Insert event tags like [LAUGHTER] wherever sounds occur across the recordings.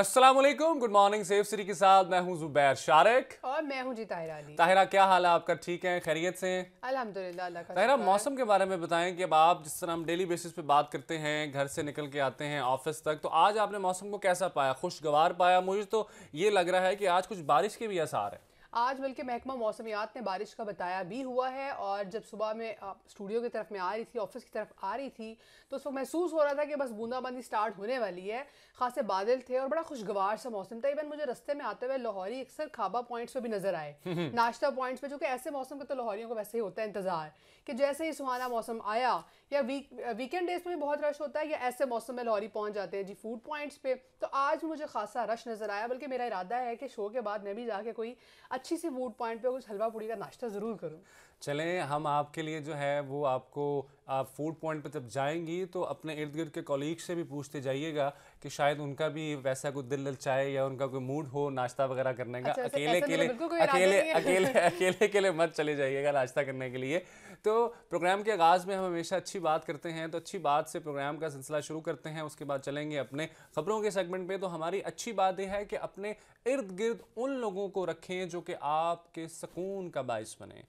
अस्सलाम वालेकुम good morning safe city के साथ मैं हूं जुबैर शारक और मैं हूं जी ताहिरा अली ताहिरा क्या हाल है आपका ठीक है खैरियत से अल्हम्दुलिल्लाह अल्लाह का ताहिरा मौसम के बारे में बताएं कि अब आप जिस तरह हम डेली बेसिस पे बात करते हैं घर से निकल के आते हैं ऑफिस तक तो आज आपने मौसम को कैसा पाया खुशगवार पाया मुझे तो ये लग रहा है कि आज कुछ बारिश के भी आसार है आज बल्कि महकमा मौसमियात ने बारिश का बताया भी हुआ है और जब सुबह में स्टूडियो की तरफ में आ रही थी ऑफिस की तरफ आ रही थी तो उस वक्त महसूस हो रहा था कि बस बूंदाबांदी स्टार्ट होने वाली है खासे बादल थे और बड़ा खुशगवार सा मौसम था इवन मुझे रस्ते में आते हुए लाहौरी अक्सर खाबा पॉइंट्स पर भी नजर आए हम्म, हम्म। नाश्ता पॉइंट्स पर जो कि ऐसे मौसम का तो लाहौरियों को वैसे ही होता है इंतजार कि जैसे ही सुहाना मौसम आया या वीक वीकेंड डेज में बहुत रश होता है या ऐसे मौसम में लॉरी पहुंच जाते हैं जी फूड पॉइंट्स पे तो आज मुझे खासा रश नज़र आया बल्कि मेरा इरादा है कि शो के बाद मैं भी जाके कोई अच्छी सी फूड पॉइंट पे कुछ हलवा पूड़ी का नाश्ता ज़रूर करूँ चलें हम आपके लिए जो है वो आपको आप फूड पॉइंट पर जब जाएंगी तो अपने इर्द गिर्द के कॉलीग से भी पूछते जाइएगा कि शायद उनका भी वैसा कुछ दिल चाहे या उनका कोई मूड हो नाश्ता वगैरह करने का अच्छा, अकेले अकेले अकेले अकेले अकेले मत चले जाइएगा नाश्ता करने के लिए तो प्रोग्राम के आगाज़ में हम हमेशा अच्छी बात करते हैं तो अच्छी बात से प्रोग्राम का सिलसिला शुरू करते हैं उसके बाद चलेंगे अपने खबरों के सेगमेंट पे तो हमारी अच्छी बात यह है कि अपने इर्द गिर्द उन लोगों को रखें जो कि आपके सुकून का बायस बने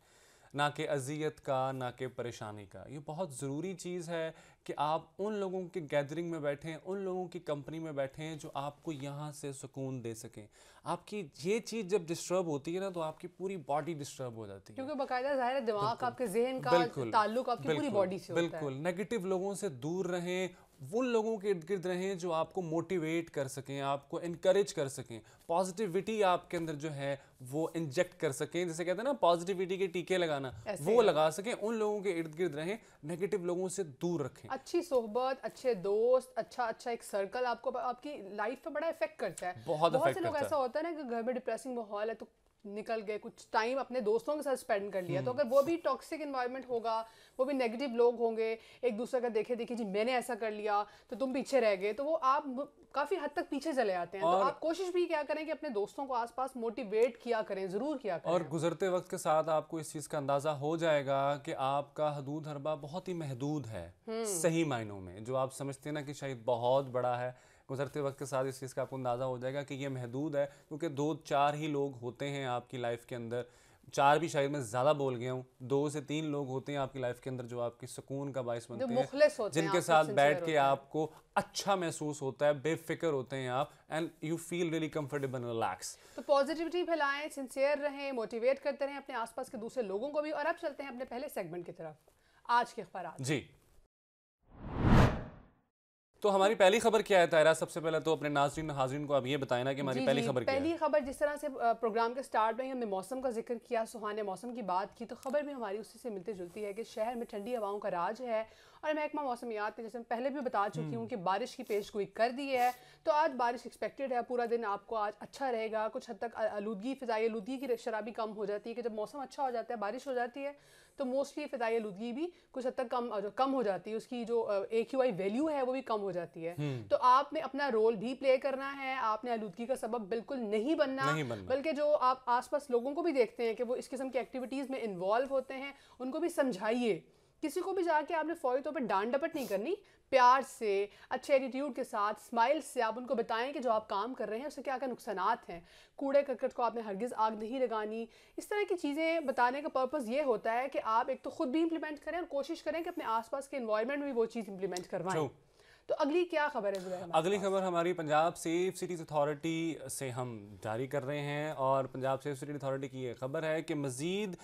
ना कि अजियत का ना कि परेशानी का ये बहुत ज़रूरी चीज़ है कि आप उन लोगों के गैदरिंग में बैठें उन लोगों की कंपनी में बैठें जो आपको यहाँ से सुकून दे सकें आपकी ये चीज़ जब डिस्टर्ब होती है ना तो आपकी पूरी बॉडी डिस्टर्ब हो जाती है क्योंकि बाकायदा ज़ाहिर है दिमाग आपके जहन का ताल्लुक आपकी पूरी बॉडी से बिल्कुल नेगेटिव लोगों से दूर रहें वो लोगों के इर्द गिर्द रहें जो आपको मोटिवेट कर सकें आपको इनक्रेज कर सकें पॉजिटिविटी आपके अंदर जो है वो इंजेक्ट कर सकें जैसे कहते हैं ना पॉजिटिविटी के टीके लगाना वो लगा सकें उन लोगों के इर्द गिर्द रहें नेगेटिव लोगों से दूर रखें अच्छी सोहबत अच्छे दोस्त अच्छा अच्छा एक सर्कल आपको आपकी लाइफ पर बड़ा इफेक्ट करता है बहुत, बहुत से लोग ऐसा होता है ना कि घर में डिप्रेसिंग माहौल है तो निकल गए कुछ टाइम अपने दोस्तों के साथ स्पेंड कर लिया तो हम्म। अगर वो भी टॉक्सिक इन्वायरमेंट होगा वो भी नेगेटिव लोग होंगे एक दूसरे का देखे देखिए जी मैंने ऐसा कर लिया तो तुम पीछे रह गए तो वो आप काफ़ी हद तक पीछे चले आते हैं तो और तो आप कोशिश भी क्या करें कि अपने दोस्तों को आसपास मोटिवेट किया करें ज़रूर किया करें और गुजरते वक्त के साथ आपको इस चीज़ का अंदाज़ा हो जाएगा कि आपका हदूद हरबा बहुत ही महदूद है हम्म। सही मायनों में जो आप समझते ना कि शायद बहुत बड़ा है गुजरते वक्त के साथ इस चीज़ का आपको अंदाज़ा हो जाएगा कि ये महदूद है क्योंकि दो चार ही लोग होते हैं आपकी लाइफ के अंदर चार भी शायद मैं ज़्यादा बोल गया हूँ दो से तीन लोग होते हैं आपकी लाइफ के अंदर जो आपके सुकून का बायस बनते हैं जिनके साथ बैठ के आपको अच्छा महसूस होता है बेफिक्र होते हैं आप and you feel really comfortable relax तो पॉजिटिविटी फैलाएं सिंसियर रहें मोटिवेट करते रहें अपने आसपास के दूसरे लोगों को भी और अब चलते हैं अपने पहले सेगमेंट की तरफ आज के अखबार जी तो हमारी पहली खबर क्या है तायरा सबसे पहले तो अपने नाजरीन हाजरीन को अब ये बताए ना कि हमारी पहली खबर पहली खबर जिस तरह से प्रोग्राम के स्टार्ट में हमने मौसम का जिक्र किया सुहाने मौसम की बात की तो खबर भी हमारी उसी से मिलती जुलती है कि शहर में ठंडी हवाओं का राज है और महकमा मौसमियात ने जैसे मैं पहले भी बता चुकी हूँ हम्म। कि बारिश की पेश गोई कर दी है तो आज बारिश एक्सपेक्टेड है पूरा दिन आपको आज अच्छा रहेगा कुछ हद तक आलूदगी फ़िज़ाई आलूदगी की शराबी कम हो जाती है कि जब मौसम अच्छा हो जाता है बारिश हो जाती है तो मोस्टली फ़िज़ाई आलूदगी भी कुछ हद तक कम जो कम हो जाती है उसकी जो ए क्यू आई वैल्यू है वो भी कम हो जाती है हम्म। तो आपने अपना रोल भी प्ले करना है आपने आलूदगी का सबब बिल्कुल नहीं बनना, नहीं बनना। बल्कि जो आप आसपास लोगों को भी देखते हैं कि वो इस किस्म की एक्टिविटीज़ में इन्वॉल्व होते हैं उनको भी समझाइए किसी को भी जाके आपने फौरी तौर पर डांड डपट नहीं करनी प्यार से अच्छे एटीट्यूड के साथ स्माइल से आप उनको बताएं कि जो आप काम कर रहे हैं उससे क्या क्या नुकसान हैं कूड़े करकट को आपने हरगिज़ आग नहीं लगानी इस तरह की चीज़ें बताने का पर्पज़ ये होता है कि आप एक तो ख़ुद भी इम्प्लीमेंट करें और कोशिश करें कि अपने आसपास के इन्वायरमेंट में भी वो चीज़ इम्प्लीमेंट करवाएं तो अगली क्या खबर है अगली खबर हमारी पंजाब सेफ सिटीज़ अथॉरिटी से हम जारी कर रहे हैं और पंजाब सेफ सिटी अथॉरिटी की ये खबर है कि मज़ीद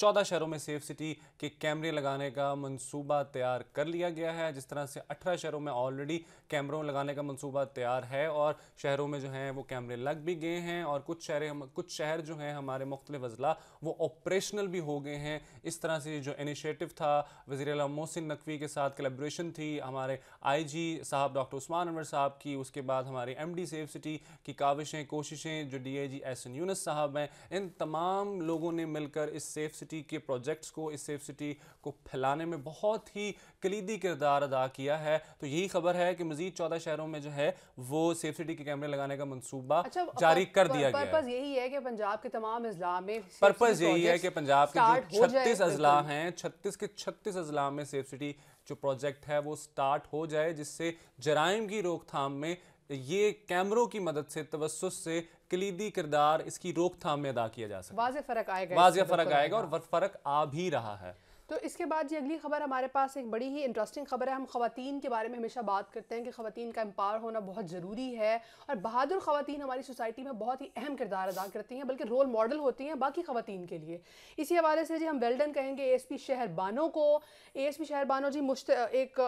चौदह शहरों में सेफ सिटी के कैमरे लगाने का मनसूबा तैयार कर लिया गया है जिस तरह से अठारह शहरों में ऑलरेडी कैमरों लगाने का मनसूबा तैयार है और शहरों में जो हैं वो कैमरे लग भी गए हैं और कुछ शहर कुछ शहर जो हैं हमारे मुख्तलिफ अजला वो ऑपरेशनल भी हो गए हैं इस तरह से जो इनिशिएटिव था वजीर मोहसिन नकवी के साथ कलेब्रेशन थी हमारे आई आईजी साहब डॉक्टर उस्मान अनवर साहब की उसके बाद हमारे एमडी सेफ सिटी की काविशें कोशिशें जो डीआईजी एहसन यूनस साहब हैं इन तमाम लोगों ने मिलकर इस सेफ सिटी के प्रोजेक्ट्स को इस सेफ सिटी को फैलाने में बहुत ही कलीदी किरदार अदा किया है तो यही खबर है कि मजीद चौदह शहरों में जो है वो सेफ सिटी के कैमरे लगाने का मनसूबा अच्छा, जारी कर दिया गया यही है कि पंजाब के तमाम अजला में पर्पज यही है कि पंजाब के छत्तीस अजला हैं छत्तीस के छत्तीस अजला में सेफ सिटी जो प्रोजेक्ट है वो स्टार्ट हो जाए जिससे जराइम की रोकथाम में ये कैमरों की मदद से तवसुस से कलीदी किरदार इसकी रोकथाम में अदा किया जा सके है फ़र्क आएगा वाज फ़र्क आएगा और फ़र्क आ भी रहा है तो इसके बाद जी अगली खबर हमारे पास एक बड़ी ही इंटरेस्टिंग खबर है हम खातन के बारे में हमेशा बात करते हैं कि खातन का एम्पावर होना बहुत ज़रूरी है और बहादुर खातन हमारी सोसाइटी में बहुत ही अहम किरदार अदा करती हैं बल्कि रोल मॉडल होती हैं बाकी खातन के लिए इसी हवाले से जी हम वेल्डन कहेंगे ए एस पी शहरबानों को ए एस पी शहरबानों जी मुश्त एक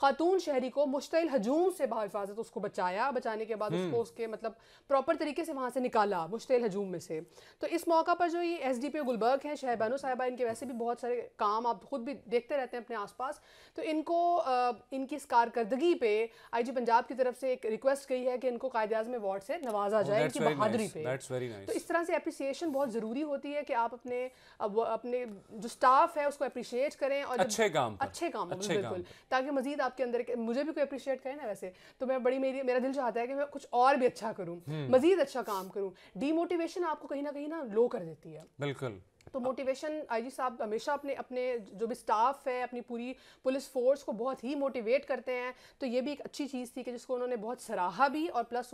खातून शहरी को मुश्तिल हजूम से बाहिफाजत उसको बचाया बचाने के बाद उसको हम्म। उसके मतलब प्रॉपर तरीके से वहाँ से निकाला मुश्तिल हजूम में से तो इस मौका पर जो ये एस डी पी गुलबर्ग हैं शहरबानो साहिबा इनके वैसे भी बहुत सारे काम आप खुद भी देखते रहते हैं अपने आसपास तो इनको इनकी इस कारकर्दगी पे आईजी पंजाब की तरफ से एक रिक्वेस्ट गई है कि इनको कायद आजम अवार्ड से नवाजा oh, जाए इनकी बहादुरी पे तो इस तरह से अप्रिसिएशन बहुत ज़रूरी होती है कि आप अपने अपने जो स्टाफ है उसको अप्रिशिएट करें और अच्छे काम अच्छे काम बिल्कुल ताकि मजीद आपके अंदर मुझे भी कोई अप्रिशिएट करें ना वैसे तो मैं बड़ी मेरी मेरा दिल चाहता है कि मैं कुछ और भी अच्छा करूँ हम्म। मजीद अच्छा काम करूँ डीमोटिवेशन आपको कहीं ना कहीं ना लो कर देती है बिल्कुल तो मोटिवेशन आईजी साहब हमेशा अपने अपने जो भी स्टाफ है अपनी पूरी पुलिस फोर्स को बहुत ही मोटिवेट करते हैं तो ये भी एक अच्छी चीज़ थी कि जिसको उन्होंने बहुत सराहा भी और प्लस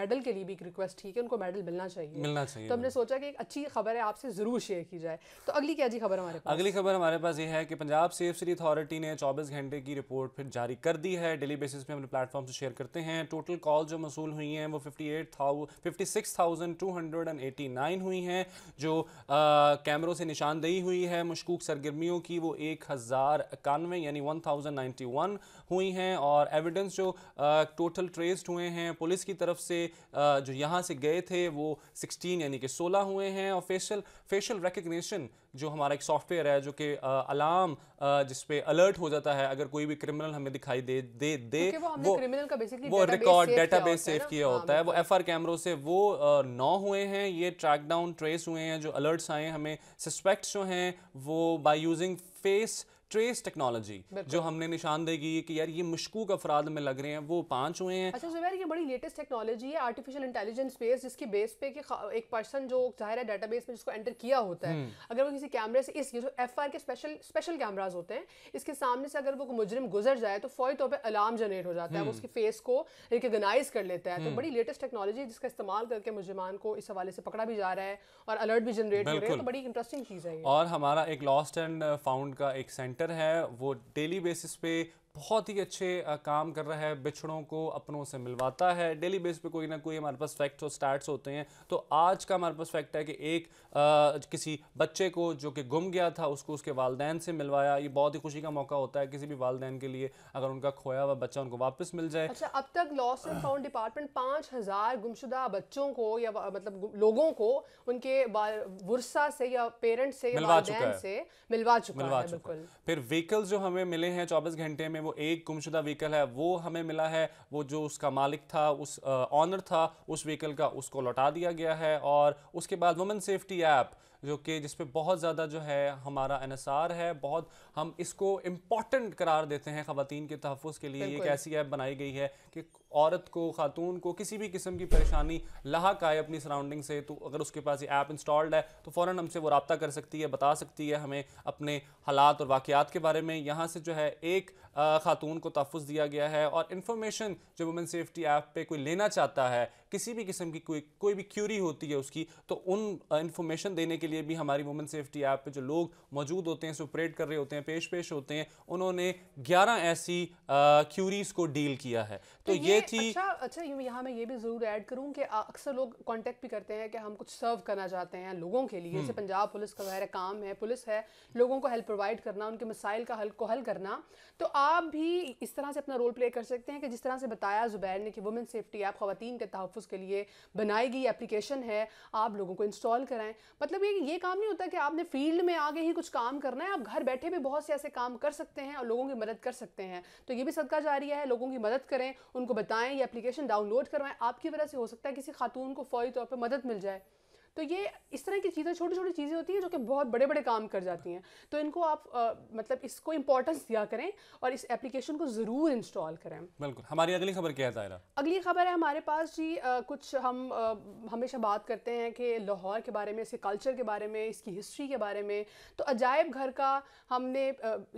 मेडल के लिए भी एक रिक्वेस्ट थी कि उनको मेडल मिलना चाहिए मिलना चाहिए तो हमने सोचा कि एक अच्छी खबर है आपसे ज़रूर शेयर की जाए तो अगली क्या जी खबर हमारे पास अगली खबर हमारे पास ये है कि पंजाब सेफ सिटी अथॉरिटी ने चौबीस घंटे की रिपोर्ट फिर जारी कर दी है डेली बेसिस पर अपने प्लेटफॉर्म से शेयर करते हैं टोटल कॉल जो मसूल हुई हैं वो फिफ्टी एट हुई हैं जो कैमरों से निशानदेही हुई है मशकूक सरगर्मियों की वो एक हज़ार इक्यानवे यानी वन थाउजेंड नाइन्टी वन हुई हैं और एविडेंस जो टोटल ट्रेस्ड हुए हैं पुलिस की तरफ से जो यहाँ से गए थे वो सिक्सटीन यानी कि सोलह हुए हैं और फेशल फेशल रिकग्निशन जो हमारा एक सॉफ्टवेयर है जो कि अलार्म जिसपे अलर्ट हो जाता है अगर कोई भी क्रिमिनल हमें दिखाई दे दे दे वो वो रिकॉर्ड डेटाबेस सेव किया हाँ, होता है वो एफ कैमरों से वो नौ हुए हैं ये ट्रैक डाउन ट्रेस हुए हैं जो अलर्ट्स आए हैं हमें सस्पेक्ट्स जो हैं वो by using face trace technology जो हमने निशानदेगी कि यार ये मशकूक अफराद में लग रहे हैं वो पांच हुए हैं अच्छा जुबैर ये बड़ी लेटेस्ट टेक्नोलॉजी है आर्टिफिशियल इंटेलिजेंस बेस जिसके बेस पे कि एक पर्सन जो जाहिर है डेटाबेस में जिसको एंटर किया होता है हम्म। अगर वो किसी कैमरे से इस जो एफ के स्पेशल स्पेशल कैमराज होते हैं इसके सामने से अगर वो मुजरिम गुजर जाए तो फौरी तौर पर अलार्म जनरेट हो जाता है हम्म। उसके फेस को रिकगनाइज कर लेता है तो हम्म। बड़ी लेटेस्ट टेक्नोलॉजी जिसका इस्तेमाल करके मुजरमान को इस हवाले से पकड़ा भी जा रहा है और अलर्ट भी जनरेट हो रहा है तो बड़ी इंटरेस्टिंग चीज़ है और हमारा एक लॉस्ट एंड फाउंड का एक सेंटर सेक्टर है वो डेली बेसिस पे बहुत ही अच्छे काम कर रहा है बिछड़ों को अपनों से मिलवाता है डेली बेस पे कोई ना कोई हमारे पास फैक्ट्स और स्टैट्स होते हैं तो आज का हमारे पास फैक्ट है कि एक आ, किसी बच्चे को जो कि गुम गया था उसको उसके वालदेन से मिलवाया ये बहुत ही खुशी का मौका होता है किसी भी वालदेन के लिए अगर उनका खोया हुआ बच्चा उनको वापस मिल जाए अच्छा अब तक लॉस एंड फाउंड डिपार्टमेंट पाँच हज़ार गुमशुदा बच्चों को या मतलब लोगों को उनके वर्षा से या पेरेंट्स से मिलवा चुका है मिलवा चुका फिर व्हीकल्स जो हमें मिले हैं चौबीस घंटे में वो एक गुमशुदा व्हीकल है वो हमें मिला है वो जो उसका मालिक था उस ऑनर था उस व्हीकल का उसको लौटा दिया गया है और उसके बाद वुमेन सेफ्टी ऐप जो कि जिस बहुत ज़्यादा जो है हमारा अनसार है बहुत हम इसको इम्पॉर्टेंट करार देते हैं ख़वान के तहफ़ के लिए एक ऐसी ऐप बनाई गई है कि औरत को खातून को किसी भी किस्म की परेशानी लाक आए अपनी सराउंडिंग से तो अगर उसके पास ये ऐप इंस्टॉल्ड है तो फ़ौर हमसे वो रबता कर सकती है बता सकती है हमें अपने हालात और वाक़ात के बारे में यहाँ से जो है एक ख़ातून को तहफ़ दिया गया है और इन्फॉर्मेशन जो वुमेन सेफ्टी ऐप पर कोई लेना चाहता है किसी भी किस्म की कोई कोई भी क्यूरी होती है उसकी तो उन इन्फॉर्मेशन देने के लिए भी हमारी वुमेन सेफ्टी ऐप पर जो लोग मौजूद होते हैं सुपरेट कर रहे होते हैं पेश पेश होते हैं उन्होंने ग्यारह ऐसी क्यूरीज को डील किया है तो, तो ये थी अच्छा अच्छा यहाँ मैं ये भी ज़रूर ऐड करूँ कि अक्सर लोग कांटेक्ट भी करते हैं कि हम कुछ सर्व करना चाहते हैं लोगों के लिए जैसे हम्म। पंजाब पुलिस का वगैरह काम है पुलिस है लोगों को हेल्प प्रोवाइड करना उनके मसाइल का हल को हल करना तो आप भी इस तरह से अपना रोल प्ले कर सकते हैं कि जिस तरह से बताया जुबैर ने कि वुमेन सेफ्टी ऐप खातन के तहफ़ के लिए बनाई गई एप्लीकेशन है आप लोगों को इंस्टॉल कराएं मतलब ये ये काम नहीं होता कि आपने फील्ड में आगे ही कुछ काम करना है आप घर बैठे भी बहुत से ऐसे काम कर सकते हैं और लोगों की मदद कर सकते हैं तो ये भी सदका जारी है लोगों की मदद करें उनको बता बताएं ये एप्लीकेशन डाउनलोड करवाएं आपकी वजह से हो सकता है किसी खातून को फौरी तौर पर मदद मिल जाए तो ये इस तरह की चीज़ें छोटी छोटी चीज़ें होती हैं जो कि बहुत बड़े बड़े काम कर जाती हैं तो इनको आप आ, मतलब इसको इंपॉर्टेंस दिया करें और इस एप्लीकेशन को ज़रूर इंस्टॉल करें बिल्कुल हमारी अगली खबर क्या है अगली खबर है हमारे पास जी आ, कुछ हम आ, हमेशा बात करते हैं कि लाहौर के बारे में इसके कल्चर के बारे में इसकी हिस्ट्री के बारे में तो अजायब घर का हमने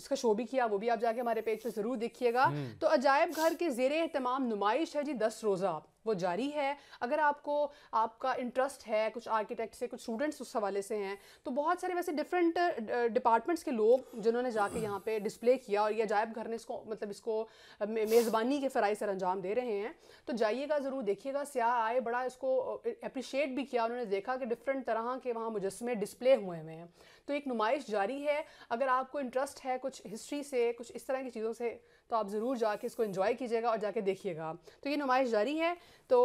इसका शो भी किया वो भी आप जाके हमारे पेज पर ज़रूर देखिएगा हम्म। तो अजायब घर के जेर एहतमाम नुमाइश है जी दस रोज़ा वो जारी है अगर आपको आपका इंटरेस्ट है कुछ आर्किटेक्ट से कुछ स्टूडेंट्स उस हवाले से हैं तो बहुत सारे वैसे डिफरेंट डिपार्टमेंट्स के लोग जिन्होंने जाके यहाँ पे डिस्प्ले किया और यह अजायब घर ने इसको मतलब इसको मेज़बानी के फ़राइज सर अंजाम दे रहे हैं तो जाइएगा ज़रूर देखिएगा स्याह आए बड़ा इसको अप्रिशिएट भी किया उन्होंने देखा कि डिफरेंट तरह के वहाँ मुजस्मे डिस्प्ले हुए हुए हैं तो एक नुमाइश जारी है अगर आपको इंटरेस्ट है कुछ हिस्ट्री से कुछ इस तरह की चीज़ों से तो आप ज़रूर जाके इसको इन्जॉय कीजिएगा और जाके देखिएगा तो ये नुमाइश जारी है तो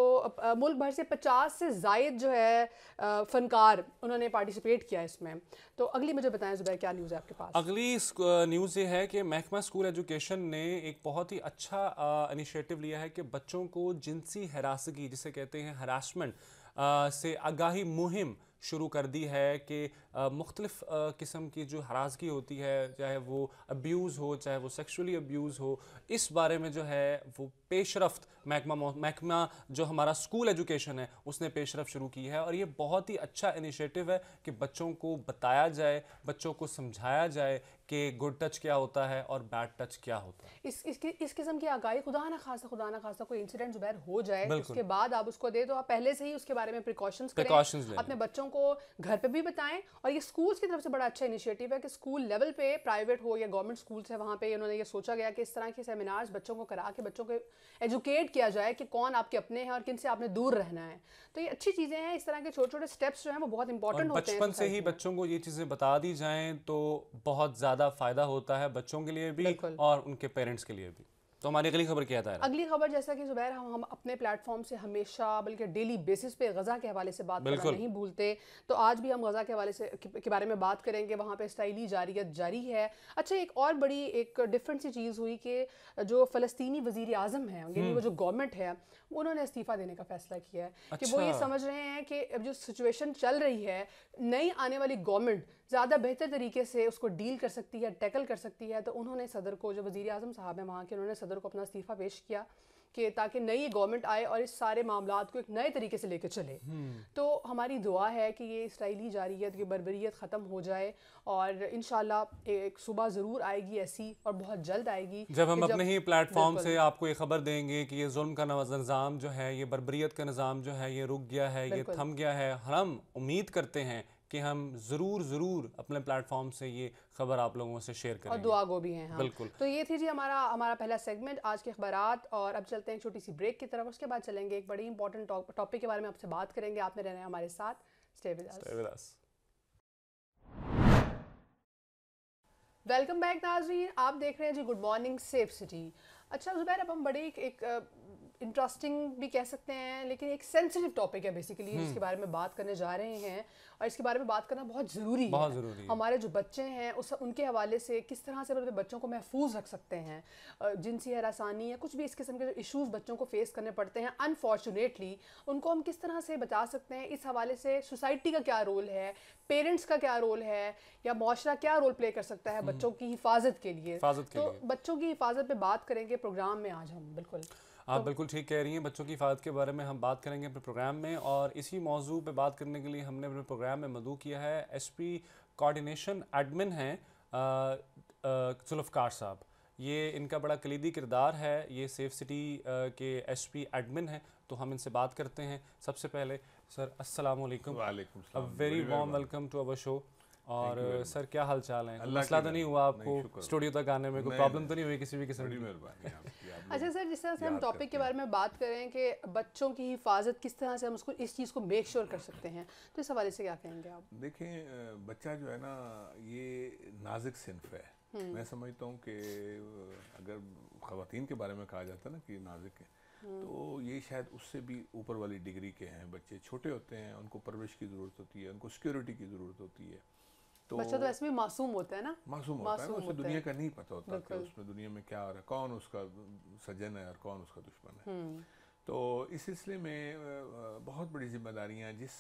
मुल्क भर से पचास से जायद जो है फ़नकार उन्होंने पार्टिसिपेट किया इसमें तो अगली मुझे बताएं जुबैर क्या न्यूज़ है आपके पास अगली न्यूज़ ये है कि महकमा स्कूल एजुकेशन ने एक बहुत ही अच्छा इनिशिएटिव लिया है कि बच्चों को जिनसी हरासगी जिसे कहते हैं हरासमेंट से आगाही मुहिम शुरू कर दी है कि मुख्तलिफ़ किस्म की जो हराजगी होती है चाहे वो अब्यूज़ हो चाहे वो सेक्शुअली अब्यूज़ हो इस बारे में जो है वो पेशरफ महकमा महकमा जो हमारा स्कूल एजुकेशन है उसने पेशरफ शुरू की है और ये बहुत ही अच्छा इनिशिएटिव है कि बच्चों को बताया जाए बच्चों को समझाया जाए कि गुड टच क्या होता है और बैड टच क्या होता है इस इसकी इस किस्म की आगाही खुदा ना खासा खुदा ना खासा कोई इंसिडेंट जुबैर हो जाए उसके बाद आप उसको दे तो आप पहले से ही उसके बारे में प्रिकॉशंस प्रिकॉशंस अपने बच्चों को घर पे भी बताएं और ये स्कूल्स की तरफ से बड़ा अच्छा इनिशिएटिव है कि स्कूल लेवल पे प्राइवेट हो या गवर्नमेंट स्कूल है वहाँ पे उन्होंने ये सोचा गया कि इस तरह के सेमिनार्स बच्चों को करा के बच्चों को एजुकेट किया जाए कि कौन आपके अपने हैं और किन से आपने दूर रहना है तो ये अच्छी चीज़ें हैं इस तरह के छोटे छोटे स्टेप्स जो हैं वो बहुत इंपॉर्टेंट होते हैं बचपन से ही बच्चों को ये चीज़ें बता दी जाएँ तो बहुत ज़्यादा ज़्यादा फ़ायदा होता है बच्चों के लिए भी और उनके पेरेंट्स के लिए भी तो हमारी अगली खबर क्या था अगली खबर जैसा कि जुबैर हम हम अपने प्लेटफॉर्म से हमेशा बल्कि डेली बेसिस पे गज़ा के हवाले से बात करना नहीं भूलते तो आज भी हम गज़ा के हवाले से के बारे में बात करेंगे वहाँ पे इसराइली जारियत जारी है अच्छा एक और बड़ी एक डिफरेंट सी चीज़ हुई कि जो फ़लस्तनी वजीर अजम है यानी हम्म। वो जो गवर्नमेंट है उन्होंने इस्तीफ़ा देने का फैसला किया है अच्छा। कि वो ये अच्छा। समझ रहे हैं कि अब जो सिचुएशन चल रही है नई आने वाली गवर्नमेंट ज़्यादा बेहतर तरीके से उसको डील कर सकती है टैकल कर सकती है तो उन्होंने सदर को जो वजी अजम साहब हैं वहाँ के उन्होंने सदर सदर को अपना इस्तीफ़ा पेश किया कि ताकि नई गवर्नमेंट आए और इस सारे मामला को एक नए तरीके से लेकर चले हम्म। तो हमारी दुआ है कि ये इसराइली जारियत की बरबरीत ख़त्म हो जाए और इन एक सुबह ज़रूर आएगी ऐसी और बहुत जल्द आएगी जब हम जब अपने ही प्लेटफॉर्म से आपको ये खबर देंगे कि ये जुल्म का निज़ाम जो है ये बरबरीत का निज़ाम जो है ये रुक गया है ये थम गया है हम उम्मीद करते हैं कि हम ज़रूर ज़रूर अपने प्लेटफॉर्म से ये खबर आप लोगों से शेयर करें और दुआ गो भी हैं हाँ। बिल्कुल तो ये थी जी हमारा हमारा पहला सेगमेंट आज के अखबार और अब चलते हैं छोटी सी ब्रेक की तरफ उसके बाद चलेंगे एक बड़ी इंपॉर्टेंट टॉपिक के बारे में आपसे बात करेंगे आपने रहना है हमारे साथ वेलकम बैक नाजरीन आप देख रहे हैं जी गुड मॉर्निंग सेफ सिटी अच्छा जुबैर अब हम बड़े एक, एक इंटरेस्टिंग भी कह सकते हैं लेकिन एक सेंसिटिव टॉपिक है बेसिकली हम्म। जिसके बारे में बात करने जा रहे हैं और इसके बारे में बात करना बहुत ज़रूरी है जरूरी हमारे जो बच्चे हैं उस उनके हवाले से किस तरह से अपने बच्चों को महफूज रख सकते हैं जिनसी हरासानी या कुछ भी इस किस्म के जो इशूज़ बच्चों को फेस करने पड़ते हैं अनफॉर्चुनेटली उनको हम किस तरह से बचा सकते हैं इस हवाले से सोसाइटी का क्या रोल है पेरेंट्स का क्या रोल है या माशरा क्या रोल प्ले कर सकता है हम्म। बच्चों की हिफाजत के लिए तो बच्चों की हिफाजत पर बात करेंगे प्रोग्राम में आज हम बिल्कुल आप बिल्कुल ठीक कह रही हैं बच्चों की हिफाजत के बारे में हम बात करेंगे अपने प्रोग्राम में और इसी मौजू पर बात करने के लिए हमने अपने प्रोग्राम में मदू किया है एस पी कोऑर्डिनेशन एडमिन हैं जुल्फ़कार साहब ये इनका बड़ा कलीदी किरदार है ये सेफ सिटी के एस पी एडमिन हैं तो हम इनसे बात करते हैं सबसे पहले सर अस्सलाम वालेकुम a very warm welcome to our show और सर क्या हाल चाल है मसला तो नहीं हुआ आपको स्टूडियो तक आने में कोई प्रॉब्लम तो नहीं हुई किसी भी किस्म की अच्छा सर जिस तरह से हम टॉपिक के बारे में बात करें कि बच्चों की हिफाजत किस तरह से हम उसको इस चीज़ को मेक श्योर कर सकते हैं तो इस हवाले से क्या कहेंगे आप देखें बच्चा जो है ना ये नाजुक सिंफ है हम्म। मैं समझता हूँ कि अगर खातन के बारे में कहा जाता है ना कि नाजुक है हम्म। तो ये शायद उससे भी ऊपर वाली डिग्री के हैं बच्चे छोटे होते हैं उनको परवरिश की ज़रूरत होती है उनको सिक्योरिटी की ज़रूरत होती है तो बच्चा तो वैसे भी मासूम होता है ना मासूम होता मासूम है उसे दुनिया का नहीं पता होता कि उसमें दुनिया में क्या हो रहा है कौन उसका सज्जन है और कौन उसका दुश्मन है हम्म। तो इस सिलसिले में बहुत बड़ी जिम्मेदारियां जिस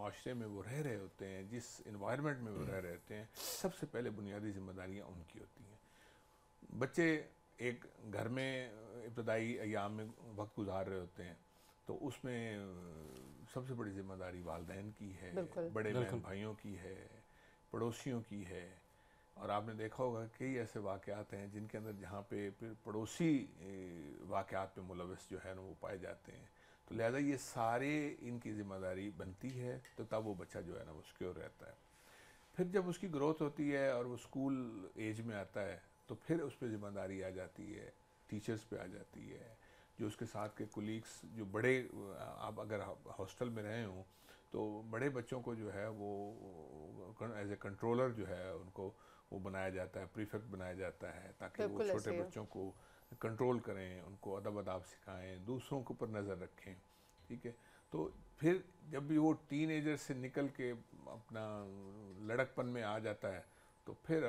माशरे में वो रह रहे होते हैं जिस इन्वायरमेंट में वो रह रहे होते हैं सबसे पहले बुनियादी जिम्मेदारियां उनकी होती हैं बच्चे एक घर में इब्तदाई अयाम में वक्त गुजार रहे होते हैं तो उसमें सबसे बड़ी जिम्मेदारी वालदेन की है बड़े बहन भाइयों की है पड़ोसियों की है और आपने देखा होगा कई ऐसे वाक़ात हैं जिनके अंदर जहाँ पे फिर पड़ोसी वाक़ात में मुलवस जो है ना वो पाए जाते हैं तो लिहाजा ये सारे इनकी ज़िम्मेदारी बनती है तो तब वो बच्चा जो है ना वो सिक्योर रहता है फिर जब उसकी ग्रोथ होती है और वो स्कूल एज में आता है तो फिर उस पर ज़िम्मेदारी आ जाती है टीचर्स पे आ जाती है जो उसके साथ के कुलीग्स जो बड़े आप अगर हॉस्टल में रहे हों तो बड़े बच्चों को जो है वो एज ए कंट्रोलर जो है उनको वो बनाया जाता है प्रीफेक्ट बनाया जाता है ताकि वो छोटे बच्चों को कंट्रोल करें उनको अदब अदाब सिखाएं दूसरों के ऊपर नज़र रखें ठीक है तो फिर जब भी वो टीन एजर से निकल के अपना लड़कपन में आ जाता है तो फिर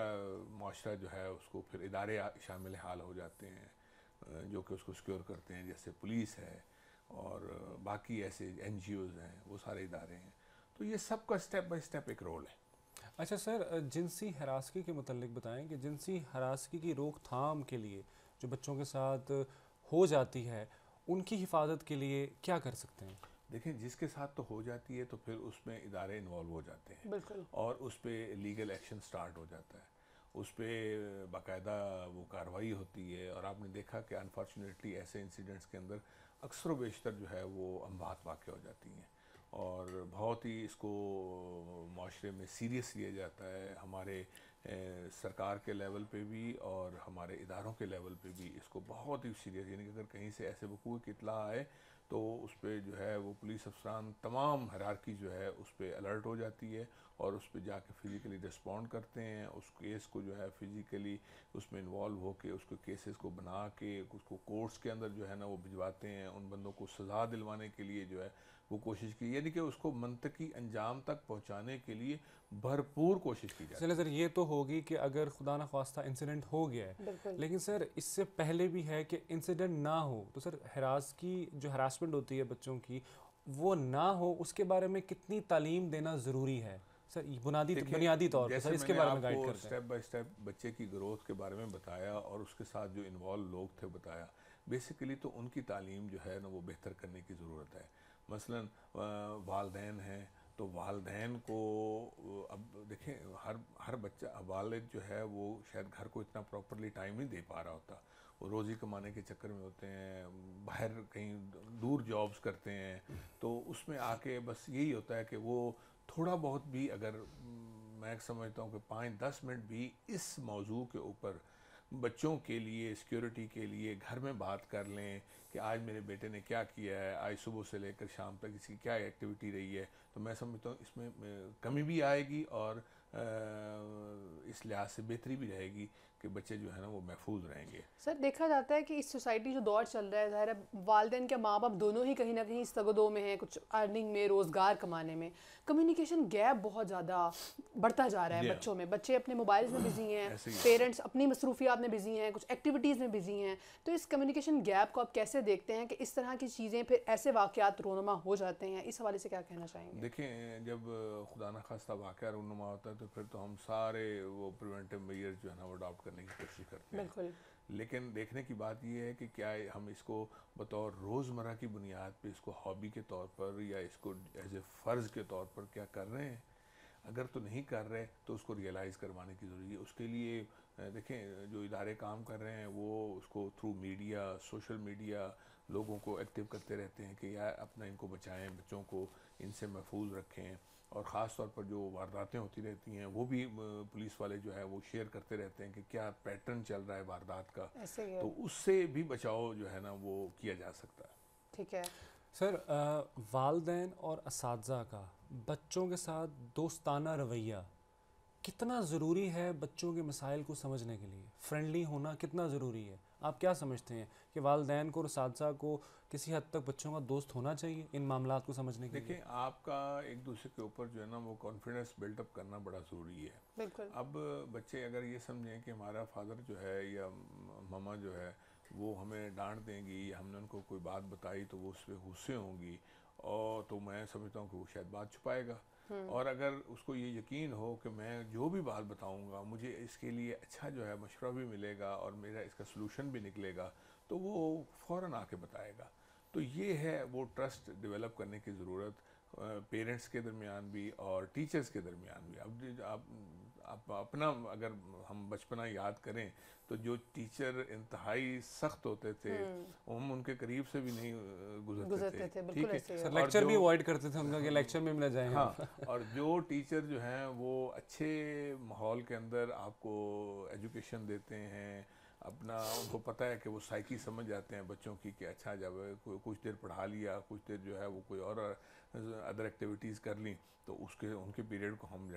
माशरा जो है उसको फिर इदारे शामिल हाल हो जाते हैं जो कि उसको सिक्योर करते हैं जैसे पुलिस है और बाकी ऐसे एन हैं वो सारे इदारे हैं तो ये सब का स्टेप बाई स्टेप एक रोल है अच्छा सर जिनसी हरासगी के मतलब बताएं कि जिनसी हरासगी की रोकथाम के लिए जो बच्चों के साथ हो जाती है उनकी हिफाजत के लिए क्या कर सकते हैं देखें जिसके साथ तो हो जाती है तो फिर उसमें इदारे इन्वॉल्व हो जाते हैं बिल्कुल और उस पर लीगल एक्शन स्टार्ट हो जाता है उस पर बाकायदा वो कार्रवाई होती है और आपने देखा कि अनफॉर्चुनेटली ऐसे इंसिडेंट्स के अंदर अक्सर बेशतर जो है वो अम्बात वाक़ हो जाती हैं और बहुत ही इसको माशरे में सीरियस लिया जाता है हमारे सरकार के लेवल पे भी और हमारे इदारों के लेवल पे भी इसको बहुत ही सीरियस यानी कि अगर कहीं से ऐसे वकूल की इतला आए तो उस पर जो है वो पुलिस अफसरान तमाम हरारकी जो है उस पर अलर्ट हो जाती है और उस पर जाके फिज़िकली रिस्पॉन्ड करते हैं उस केस को जो है फिज़िकली उसमें इन्वॉल्व होके उसको केसेस को बना के उसको कोर्ट्स के अंदर जो है ना वो भिजवाते हैं उन बंदों को सज़ा दिलवाने के लिए जो है वो कोशिश की यानी कि उसको मनतकी अंजाम तक पहुँचाने के लिए भरपूर कोशिश की जाए चले सर ये तो होगी कि अगर खुदा न खास्ता इंसिडेंट हो गया है लेकिन सर इससे पहले भी है कि इंसिडेंट ना हो तो सर हरास की जो हरासमेंट होती है बच्चों की वो ना हो उसके बारे में कितनी तालीम देना ज़रूरी है सर बुनियादी बुनियादी तौर पर इसके बारे में गाइड करते स्टेप बाय स्टेप बच्चे की ग्रोथ के बारे में बताया और उसके साथ जो इन्वॉल्व लोग थे बताया बेसिकली तो उनकी तालीम जो है ना वो बेहतर करने की ज़रूरत है मसलन वालदेन हैं तो वालदेन को अब देखें हर हर बच्चा वालद जो है वो शायद घर को इतना प्रॉपरली टाइम नहीं दे पा रहा होता वो रोज़ी कमाने के चक्कर में होते हैं बाहर कहीं दूर जॉब्स करते हैं तो उसमें आके बस यही होता है कि वो थोड़ा बहुत भी अगर मैं समझता हूँ कि पाँच दस मिनट भी इस मौजू के ऊपर बच्चों के लिए सिक्योरिटी के लिए घर में बात कर लें कि आज मेरे बेटे ने क्या किया है आज सुबह से लेकर शाम तक इसकी क्या एक्टिविटी रही है तो मैं समझता हूँ इसमें कमी भी आएगी और इस लिहाज से बेहतरी भी रहेगी कि बच्चे जो है ना वो महफूज रहेंगे सर देखा जाता है कि इस सोसाइटी जो दौर चल रहा है ज़ाहिर है वालदेन के माँ बाप दोनों ही कहीं ना कहीं इस तगदों में हैं कुछ अर्निंग में रोज़गार कमाने में कम्युनिकेशन गैप बहुत ज़्यादा बढ़ता जा रहा है बच्चों में बच्चे अपने मोबाइल में बिजी हैं पेरेंट्स अपनी मसरूफियात में बिजी हैं कुछ एक्टिविटीज़ में बिजी हैं तो इस कम्युनिकेशन गैप को आप कैसे देखते हैं कि इस तरह की चीज़ें फिर ऐसे वाक़ात रोनमा हो जाते हैं इस हवाले से क्या कहना चाहेंगे देखें जब खुदा ना खास्ता वाक़ रोनमा होता है तो फिर तो हम सारे वो वो प्रिवेंटिव मेजर जो है ना वो अडॉप्ट करने की कोशिश करते हैं लेकिन देखने की बात यह है कि क्या हम इसको बतौर रोज़मर्रा की बुनियाद पे इसको हॉबी के तौर पर या इसको एज ए फ़र्ज़ के तौर पर क्या कर रहे हैं अगर तो नहीं कर रहे तो उसको रियलाइज़ करवाने की ज़रूरी है उसके लिए देखें जो इदारे काम कर रहे हैं वो उसको थ्रू मीडिया सोशल मीडिया लोगों को एक्टिव करते रहते हैं कि यार अपना इनको बचाएं बच्चों को इनसे महफूज रखें और ख़ास तौर पर जो वारदातें होती रहती हैं वो भी पुलिस वाले जो है वो शेयर करते रहते हैं कि क्या पैटर्न चल रहा है वारदात का तो उससे भी बचाव जो है ना वो किया जा सकता है ठीक है सर वालदेन और इस का बच्चों के साथ दोस्ताना रवैया कितना ज़रूरी है बच्चों के मसाइल को समझने के लिए फ्रेंडली होना कितना ज़रूरी है आप क्या समझते हैं कि वालदेन को और सादसा को किसी हद तक बच्चों का दोस्त होना चाहिए इन मामला को समझने के देखिए आपका एक दूसरे के ऊपर जो है ना वो कॉन्फिडेंस बिल्डअप करना बड़ा ज़रूरी है बिल्कुल अब बच्चे अगर ये समझें कि हमारा फादर जो है या मामा जो है वो हमें डांट देंगी या हमने उनको कोई बात बताई तो वो उस पर गुस्से होंगी और तो मैं समझता हूँ कि वो शायद बात छुपाएगा हम्म। और अगर उसको ये यकीन हो कि मैं जो भी बात बताऊंगा मुझे इसके लिए अच्छा जो है मशवरा भी मिलेगा और मेरा इसका सलूशन भी निकलेगा तो वो फ़ौर आके बताएगा तो ये है वो ट्रस्ट डेवलप करने की ज़रूरत पेरेंट्स के दरमियान भी और टीचर्स के दरमियान भी अब आप आप अपना अगर हम बचपना याद करें तो जो टीचर इंतहाई सख्त होते थे हम्म। हम उनके करीब से भी नहीं गुजरते, गुजरते थे ठीक है लेक्चर भी अवॉइड करते थे उनका कि लेक्चर हाँ। में मिला जाए हाँ और जो टीचर जो हैं वो अच्छे माहौल के अंदर आपको एजुकेशन देते हैं अपना उनको पता है कि वो साइकी समझ जाते हैं बच्चों की कि अच्छा जब कुछ देर पढ़ा लिया कुछ देर जो है वो कोई और अदर एक्टिविटीज़ कर ली तो उसके उनके पीरियड को हम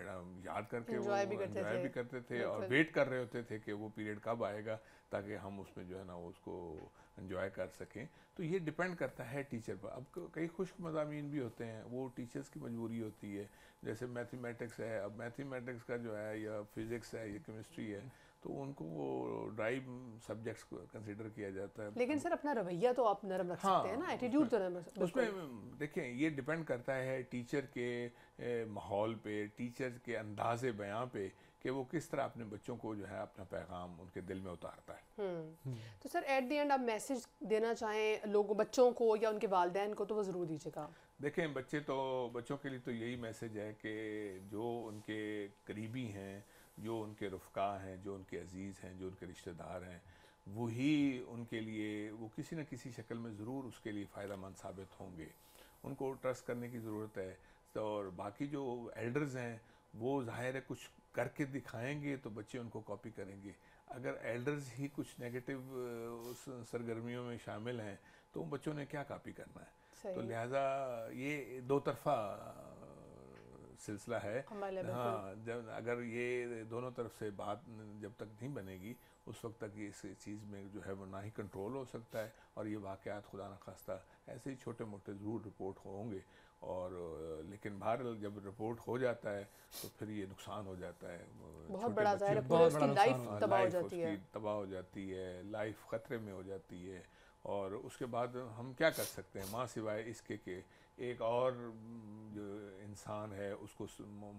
याद करके वो भी करते थे, भी करते थे और वेट कर रहे होते थे कि वो पीरियड कब आएगा ताकि हम उसमें जो है ना उसको इन्जॉय कर सकें तो ये डिपेंड करता है टीचर पर अब कई खुश्क मजामी भी होते हैं वो टीचर्स की मजबूरी होती है जैसे मैथमेटिक्स है अब मैथमेटिक्स का जो है या फिज़िक्स है या केमिस्ट्री है तो उनको वो ड्राइव सब्जेक्ट्स को कंसिडर किया जाता है लेकिन सर अपना रवैया तो आप नरम रख हाँ, सकते हैं ना एटीट्यूड हाँ, तो नरम रख उसमें देखिए ये डिपेंड करता है टीचर के माहौल पे टीचर के अंदाज बयां पे कि वो किस तरह अपने बच्चों को जो है अपना पैगाम उनके दिल में उतारता है हम्म। तो सर एट दी एंड आप मैसेज देना चाहें लोगों बच्चों को या उनके वालदेन को तो वो ज़रूर दीजिएगा देखें बच्चे तो बच्चों के लिए तो यही मैसेज है कि जो उनके करीबी हैं जो उनके रफ़ा हैं जो उनके अज़ीज़ हैं जो उनके रिश्तेदार हैं वही उनके लिए वो किसी न किसी शक्ल में ज़रूर उसके लिए फ़ायदा मंद साबित होंगे उनको ट्रस्ट करने की ज़रूरत है तो और बाकी जो एल्डर्स हैं वो ज़ाहिर है कुछ करके दिखाएंगे तो बच्चे उनको कॉपी करेंगे अगर एल्डर्स ही कुछ नेगेटिव उस सरगर्मियों में शामिल हैं तो उन बच्चों ने क्या कॉपी करना है तो लिहाजा ये दो तरफा सिलसिला है हाँ जब अगर ये दोनों तरफ से बात जब तक नहीं बनेगी उस वक्त तक इस चीज़ में जो है वो ना ही कंट्रोल हो सकता है और ये वाक़ात खुदा न खास्ता ऐसे ही छोटे मोटे ज़रूर रिपोर्ट होंगे और लेकिन बाहर जब रिपोर्ट हो जाता है तो फिर ये नुकसान हो जाता है बहुत बड़ा लाइफ तबाह हो जाती है तबाह हो जाती है लाइफ खतरे में हो जाती है और उसके बाद हम क्या कर सकते हैं माँ सिवाय इसके के एक और हम्म, जो इंसान है उसको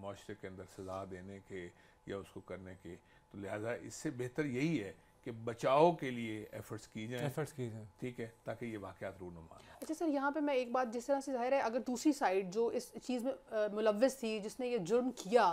माशरे के अंदर सजा देने के या उसको करने के तो लिहाजा इससे बेहतर यही है कि बचाव के लिए एफर्ट्स की जाए एफर्ट्स की जाए ठीक है ताकि ये वाक़ात रूनुमा अच्छा सर यहाँ पे मैं एक बात जिस तरह से जाहिर है अगर दूसरी साइड जो इस चीज़ में मुलविस थी जिसने ये जुर्म किया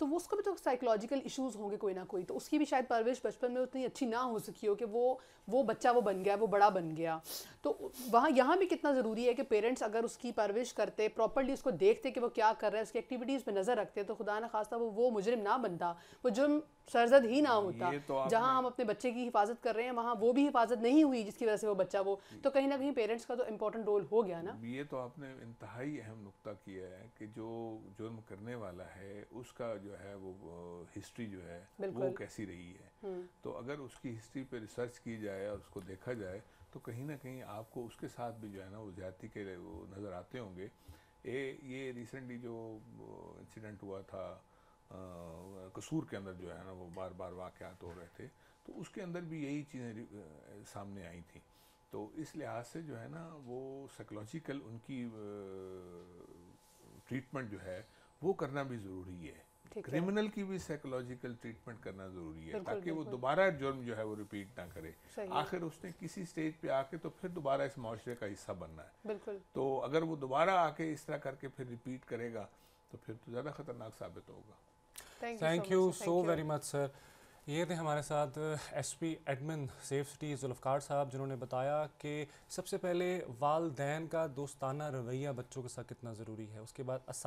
तो वो उसको भी तो साइकोलॉजिकल इश्यूज़ होंगे कोई ना कोई तो उसकी भी शायद परवरिश बचपन में उतनी अच्छी ना हो सकी हो कि वो वो बच्चा वो बन गया वो बड़ा बन गया तो वहाँ यहाँ भी कितना ज़रूरी है कि पेरेंट्स अगर उसकी परवरिश करते प्रॉपरली उसको देखते कि वो क्या कर रहा है उसकी एक्टिविटीज़ पर नज़र रखते तो खुदा ना खास्ता वो वो मुजरिम ना बनता वो जुर्म सरजद ही ना हाँ, होता तो जहाँ हम अपने बच्चे की हिफाजत कर रहे हैं वहाँ वो भी हिफाजत नहीं हुई जिसकी वजह से वो बच्चा वो तो कहीं ना कहीं पेरेंट्स का तो इम्पोर्टेंट रोल हो गया ना ये तो आपने इंतहाई अहम नुकता किया है कि जो जुर्म करने वाला है उसका जो है वो हिस्ट्री जो है वो कैसी रही है हम्म। तो अगर उसकी हिस्ट्री पर रिसर्च की जाए और उसको देखा जाए तो कहीं ना कहीं आपको उसके साथ भी जो है ना वो ज्यादा के वो नज़र आते होंगे ये ये रिसेंटली जो इंसिडेंट हुआ था आ, कसूर के अंदर जो है ना वो बार बार वाक़ हो रहे थे तो उसके अंदर भी यही चीज़ें सामने आई थी तो इस लिहाज से जो है ना वो साइकोलॉजिकल उनकी ट्रीटमेंट जो है वो करना भी ज़रूरी है क्रिमिनल की भी साइकोलॉजिकल ट्रीटमेंट करना ज़रूरी है ताकि वो दोबारा जुर्म जो है वो रिपीट ना करे आखिर उसने किसी स्टेज पे आके तो फिर दोबारा इस माशरे का हिस्सा बनना है बिल्कुल तो अगर वो दोबारा आके इस तरह करके फिर रिपीट करेगा तो फिर तो ज़्यादा खतरनाक साबित होगा thank you so very much sir ये थे हमारे साथ एसपी एडमिन सिटी जुल्फकार साहब जिन्होंने बताया कि सबसे पहले वालदेन का दोस्ताना रवैया बच्चों के साथ कितना ज़रूरी है उसके बाद इस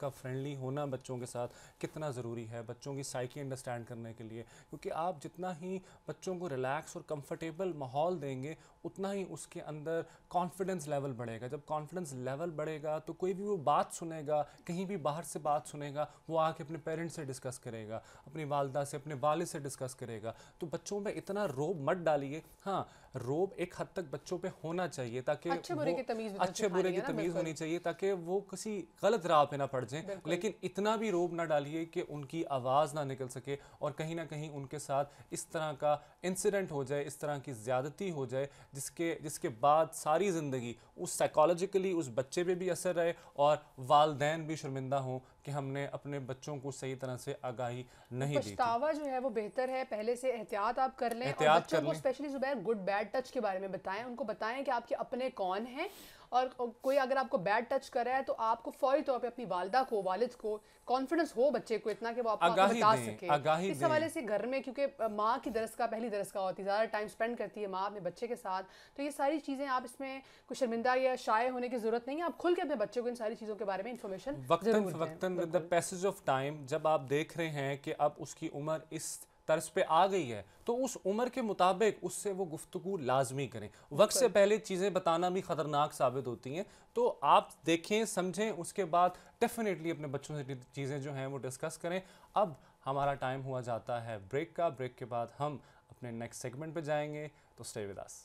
का फ्रेंडली होना बच्चों के साथ कितना ज़रूरी है बच्चों की साइकी अंडरस्टैंड करने के लिए क्योंकि आप जितना ही बच्चों को रिलैक्स और कम्फर्टेबल माहौल देंगे उतना ही उसके अंदर कॉन्फिडेंस लेवल बढ़ेगा जब कॉन्फिडेंस लेवल बढ़ेगा तो कोई भी वो बात सुनेगा कहीं भी बाहर से बात सुनेगा वो आके अपने पेरेंट्स से डिस्कस करेगा अपनी वालदा से अपने वाले से डिस्कस करेगा तो बच्चों में इतना रोब मत डालिए हाँ रोब एक हद तक बच्चों पे होना चाहिए ताकि अच्छे बुरे की तमीज अच्छे बुरे की तमीज होनी चाहिए ताकि वो किसी गलत राह पे ना पड़ जाए लेकिन इतना भी रोब ना डालिए कि उनकी आवाज़ ना निकल सके और कहीं ना कहीं उनके साथ इस तरह का इंसिडेंट हो जाए इस तरह की ज़्यादती हो जाए जिसके जिसके बाद सारी ज़िंदगी उस साइकोलॉजिकली उस बच्चे पे भी असर रहे और वालदेन भी शर्मिंदा हों कि हमने अपने बच्चों को सही तरह से आगाही नहीं दी पछतावा जो है वो बेहतर है पहले से एहतियात आप कर लें एहतियात कर लें specially good bad bad touch के बारे में बताएं उनको बताएं कि आपके अपने कौन हैं और कोई अगर आपको बैड टच कर रहा है तो आपको फौरी तौर पे अपनी वालदा को वालिद को कॉन्फिडेंस हो बच्चे को इतना कि वो आपको बता सके इस हवाले से घर में क्योंकि माँ की दरस का पहली दरस का होती है ज़्यादा टाइम स्पेंड करती है माँ अपने बच्चे के साथ तो ये सारी चीज़ें आप इसमें कुछ शर्मिंदा या शाये होने की जरूरत नहीं है आप खुल के अपने बच्चे को इन सारी चीज़ों के बारे में इन्फॉर्मेशन वक्तन with the passage of time जब आप देख रहे हैं कि अब उसकी उम्र इस तर्ज पे आ गई है तो उस उम्र के मुताबिक उससे वो गुफ्तु लाजमी करें वक्त से पहले चीज़ें बताना भी ख़तरनाक साबित होती हैं तो आप देखें समझें उसके बाद डेफिनेटली अपने बच्चों से चीज़ें जो हैं वो डिस्कस करें अब हमारा टाइम हुआ जाता है ब्रेक का ब्रेक के बाद हम अपने नेक्स्ट सेगमेंट पर जाएंगे तो स्टे विदास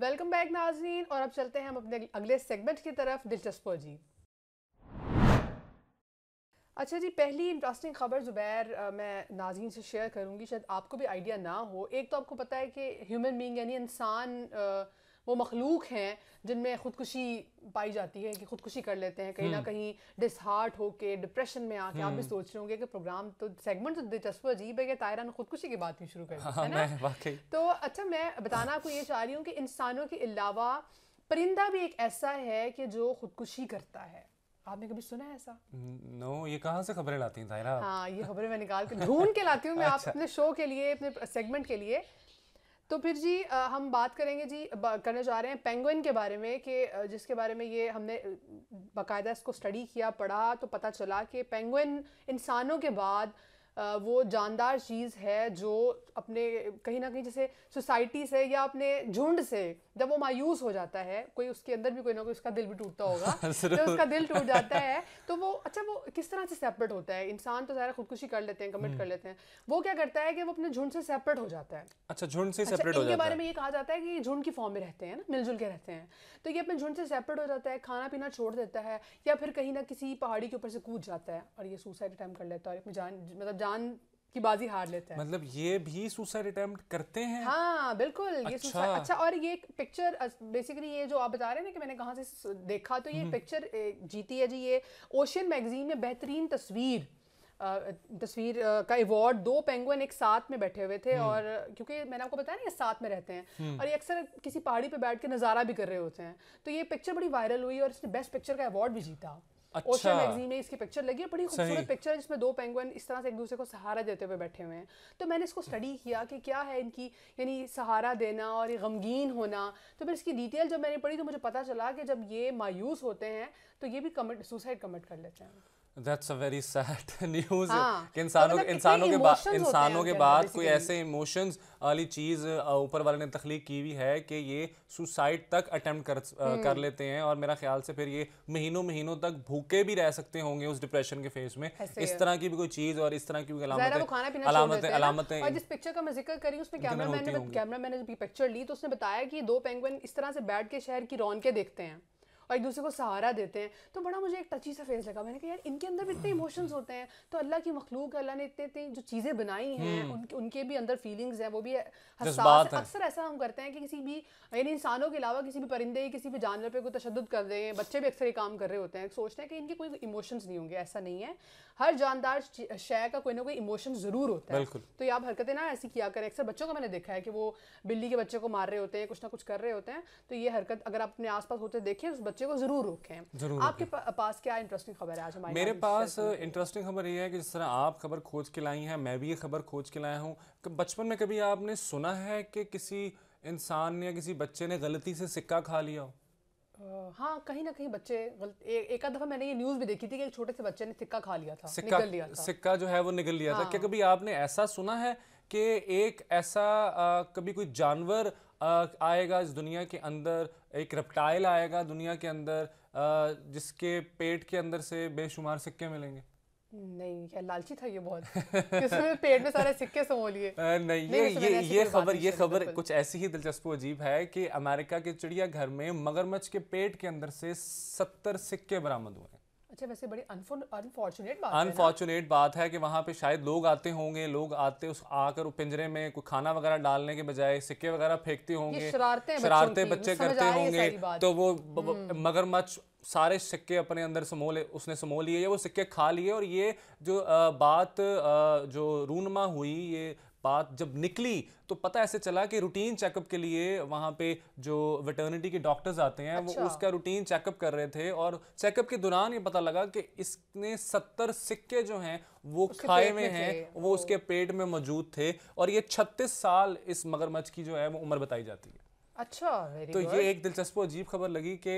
वेलकम बैक नाजरीन और अब चलते हैं हम अपने अगले सेगमेंट की तरफ दिलचस्प जी अच्छा जी पहली इंटरेस्टिंग खबर ज़ुबैर मैं नाजीन से शेयर करूँगी शायद आपको भी आइडिया ना हो एक तो आपको पता है कि ह्यूमन बींग यानी इंसान वो मखलूक हैं जिनमें ख़ुदकुशी पाई जाती है कि ख़ुदकुशी कर लेते हैं कहीं ना हम्म। कहीं डिसहार्ट होके डिप्रेशन में आके आप भी हम्म। सोच रहे होंगे कि प्रोग्राम तो सेगमेंट तो दिलचस्प अजीब है कि तायरा ने ख़ुदकुशी की बात ही शुरू कर हाँ, है तो अच्छा मैं बताना आपको ये चाह रही हूँ कि इंसानों के अलावा परिंदा भी एक ऐसा है कि जो ख़ुदकुशी करता है आपने कभी सुना है ऐसा नो no, ये कहाँ से खबरें लाती हैं ताहिरा हाँ ये खबरें मैं निकाल के ढूंढ के लाती हूँ मैं [LAUGHS] अच्छा। अपने शो के लिए अपने सेगमेंट के लिए तो फिर जी आ, हम बात करेंगे जी करने जा रहे हैं पेंगुइन के बारे में कि जिसके बारे में ये हमने बाकायदा इसको स्टडी किया पढ़ा तो पता चला कि पेंगुइन इंसानों के बाद आ, वो जानदार चीज़ है जो अपने कहीं ना कहीं जैसे सोसाइटी से या अपने झुंड से जब वो मायूस हो जाता है कोई उसके अंदर भी कोई ना कोई उसका दिल भी टूटता होगा [LAUGHS] जब उसका दिल टूट जाता [LAUGHS] है तो वो अच्छा वो किस तरह से सेपरेट होता है इंसान तो ज़्यादा खुदकुशी कर लेते हैं कमिट हम्म। कर लेते हैं वो क्या करता है कि वो अपने झुंड से सेपरेट हो जाता है अच्छा झुंड से सेपरेट अच्छा, हो जाता बारे में ये कहा जाता है कि ये झुंड की फॉर्म में रहते हैं ना मिलजुल के रहते हैं तो ये अपने झुंड से सेपरेट हो जाता है खाना पीना छोड़ देता है या फिर कहीं ना किसी पहाड़ी के ऊपर से कूद जाता है और ये सुसाइड अटैम्प कर लेता है और अपनी जान मतलब जान की बाजी हार लेते हैं मतलब ये भी सुसाइड अटेम्प्ट करते हैं हाँ बिल्कुल अच्छा। ये सुसाइड अच्छा और ये पिक्चर बेसिकली ये जो आप बता रहे हैं कि मैंने कहाँ से देखा तो ये पिक्चर हम्म। जीती है जी ये ओशियन मैगजीन में बेहतरीन तस्वीर तस्वीर का अवार्ड दो पेंगुइन एक साथ में बैठे हुए थे हम्म। और क्योंकि मैंने आपको बताया ना ये साथ में रहते हैं हम्म। और ये अक्सर किसी पहाड़ी पे बैठ के नज़ारा भी कर रहे होते हैं तो ये पिक्चर बड़ी वायरल हुई और इसने बेस्ट पिक्चर का अवार्ड भी जीता अच्छा। ओशन मैगजीन में इसकी पिक्चर लगी है बड़ी खूबसूरत पिक्चर है जिसमें दो पेंगुइन इस तरह से एक दूसरे को सहारा देते हुए बैठे हुए हैं तो मैंने इसको स्टडी किया कि क्या है इनकी यानी सहारा देना और ये गमगीन होना तो फिर इसकी डिटेल जब मैंने पढ़ी तो मुझे पता चला कि जब ये मायूस होते हैं तो ये भी कमिट सुसाइड कमिट कर लेते हैं that's a very sad news इंसानों मतलब इंसानों के बाद इंसानों के बाद कोई ऐसे इमोशंस वाली चीज़ ऊपर वाले ने तख्लीक की हुई है कि ये सुसाइड तक अटेम्प्ट कर hmm. कर लेते हैं और मेरा ख्याल से फिर ये महीनों महीनों तक भूखे भी रह सकते होंगे उस डिप्रेशन के फेस में इस तरह की भी कोई चीज़ और इस तरह की भी अलामतें जिस पिक्चर का मैं जिक्र करी उसमें कैमरा मैन कैमरा मैन ने पिक्चर ली तो उसने बताया कि दो पेंगुइन इस तरह से बैठ के शहर की के देखते हैं और एक दूसरे को सहारा देते हैं तो बड़ा मुझे एक टची सा फेस लगा मैंने कहा यार इनके अंदर भी इतने इमोशंस होते हैं तो अल्लाह की मखलूक अल्लाह ने इतने इतनी जो चीज़ें बनाई हैं hmm. उनके उनके भी अंदर फीलिंग्स हैं वो भी हसास अक्सर ऐसा हम करते हैं कि किसी भी यानी इंसानों के अलावा किसी भी परिंदे किसी भी जानवर पर कोई तशद कर दें बच्चे भी अक्सर ये काम कर रहे होते हैं सोचते हैं कि इनके कोई इमोशंस नहीं होंगे ऐसा नहीं है हर जानदार शय का कोई ना कोई इमोशन ज़रूर होता है तो ये आप हरकतें ना ऐसी किया करें अक्सर बच्चों का मैंने देखा है कि वो बिल्ली के बच्चे को मार रहे होते हैं कुछ ना कुछ कर रहे होते हैं तो ये हरकत अगर आप अपने आसपास होते देखें उस बच्चे को ज़रूर रोकें आपके पास क्या इंटरेस्टिंग खबर है आज हमारे मेरे पास इंटरेस्टिंग खबर ये है कि जिस तरह आप खबर खोज के लाई है मैं भी ये खबर खोज के लाया हूँ बचपन में कभी आपने सुना है कि किसी इंसान ने या किसी बच्चे ने गलती से सिक्का खा लिया हो हाँ कहीं ना कहीं बच्चे ए, एक आध दफा मैंने ये न्यूज भी देखी थी कि एक छोटे से बच्चे ने सिक्का खा लिया था सिक्का निकल लिया था सिक्का जो है वो निकल लिया हाँ। था क्या कभी आपने ऐसा सुना है कि एक ऐसा आ, कभी कोई जानवर आ, आएगा इस दुनिया के अंदर एक रेप्टाइल आएगा दुनिया के अंदर आ, जिसके पेट के अंदर से बेशुमार सिक्के मिलेंगे नहीं क्या लालची था ये बहुत पेट में सारे सिक्के समो लिए नहीं, ये ये ये खबर ये खबर कुछ ऐसी ही दिलचस्प अजीब है कि अमेरिका के चिड़ियाघर में मगरमच्छ के पेट के अंदर से सत्तर सिक्के बरामद हुए अच्छा वैसे बड़ी अनफॉर्चुनेट बात अनफॉर्चुनेट बात है कि वहाँ पे शायद लोग आते होंगे लोग आते उस आकर पिंजरे में कोई खाना वगैरह डालने के बजाय सिक्के वगैरह फेंकते होंगे शरारते बच्चे करते होंगे तो वो हम्म। मगरमच्छ सारे सिक्के अपने अंदर समो ले उसने समो लिए या वो सिक्के खा लिए और ये जो आ, बात आ, जो रूनमा हुई ये बात जब निकली तो पता ऐसे चला कि रूटीन चेकअप के लिए वहाँ पे जो वेटर्निटी के डॉक्टर्स आते हैं अच्छा। वो उसका रूटीन चेकअप कर रहे थे और चेकअप के दौरान ये पता लगा कि इसने सत्तर सिक्के जो हैं वो खाए हुए हैं वो उसके पेट में मौजूद थे और ये छत्तीस साल इस मगरमच्छ की जो है वो उम्र बताई जाती है अच्छा तो good. ये एक दिलचस्प अजीब खबर लगी कि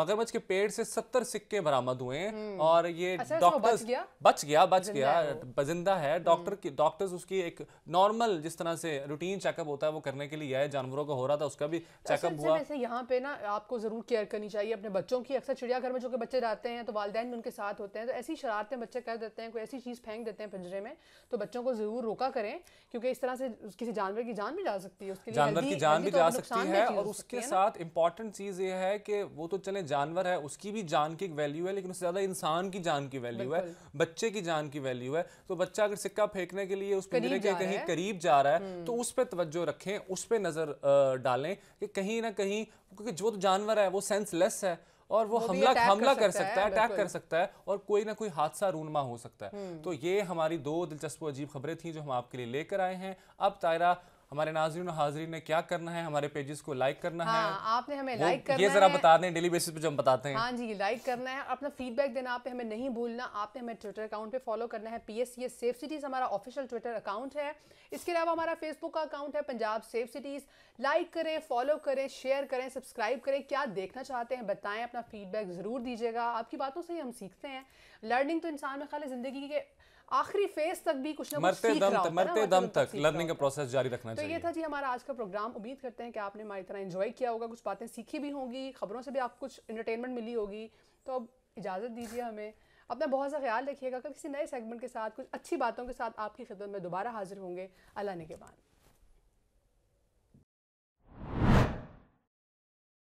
मगरमच्छ के पेड़ से सत्तर सिक्के बरामद हुए हम्म। और ये डॉक्टर अच्छा, बच गया बच गया बच जिंदा है डॉक्टर हम्म। की डॉक्टर्स उसकी एक नॉर्मल जिस तरह से रूटीन चेकअप होता है वो करने के लिए आए जानवरों का हो रहा था उसका भी चेकअप अच्छा, हुआ यहाँ पे ना आपको जरूर केयर करनी चाहिए अपने बच्चों की अक्सर चिड़ियाघर में जो बच्चे जाते हैं तो वालदेन भी उनके साथ होते हैं तो ऐसी शरारतें बच्चे कर देते हैं कोई ऐसी चीज़ फेंक देते हैं पिंजरे में तो बच्चों को जरूर रोका करें क्योंकि इस तरह से किसी जानवर की जान भी जा सकती है उसके जानवर की जान भी तो जा सकती है और उसके साथ इंपॉर्टेंट चीज ये है कि वो तो चले जानवर है उसकी भी जान की वैल्यू है लेकिन उससे ज्यादा इंसान की जान की वैल्यू है बच्चे की जान की वैल्यू है तो बच्चा अगर सिक्का फेंकने के लिए उस पिंजरे के कहीं करीब जा रहा है हम्म। तो उस पर तवज्जो रखें उस पर नजर डालें कि कहीं ना कहीं क्योंकि जो तो जानवर है वो सेंसलेस है और वो, वो हमला हमला कर सकता है अटैक कर सकता है और कोई ना कोई हादसा रूनमा हो सकता है हम्म। तो ये हमारी दो दिलचस्प अजीब खबरें थी जो हम आपके लिए लेकर आए हैं अब तायरा हमारे नाजरीन हाजरीन ने क्या करना है हमारे पेजेस को लाइक करना हाँ, है आपने हमें लाइक करना ये है ये जरा बता दें डेली बेसिस पे जो हम बताते हैं हाँ जी लाइक करना है अपना फीडबैक देना आप हमें नहीं भूलना आपने हमें ट्विटर अकाउंट पे फॉलो करना है P S C S safe cities हमारा ऑफिशियल ट्विटर अकाउंट है इसके अलावा हमारा फेसबुक का अकाउंट है पंजाब सेफ सिटीज लाइक करें फॉलो करें शेयर करें सब्सक्राइब करें क्या देखना चाहते हैं बताएं अपना फीडबैक ज़रूर दीजिएगा आपकी बातों से ही हम सीखते हैं लर्निंग तो इंसान में खाली ज़िंदगी के आखिरी फेज तक भी कुछ ना मरते दम तक मरते दम तक लर्निंग का प्रोसेस जारी रखना चाहिए तो ये था जी हमारा आज का प्रोग्राम उम्मीद करते हैं कि आपने हमारी तरह एंजॉय किया होगा कुछ बातें सीखी भी होंगी खबरों से भी आपको कुछ एंटरटेनमेंट मिली होगी तो अब इजाज़त दीजिए हमें अपना बहुत सा ख्याल रखिएगा किसी नए सेगमेंट के साथ कुछ अच्छी बातों के साथ आपकी खिदमत में दोबारा हाजिर होंगे अल्लाह ने के बाद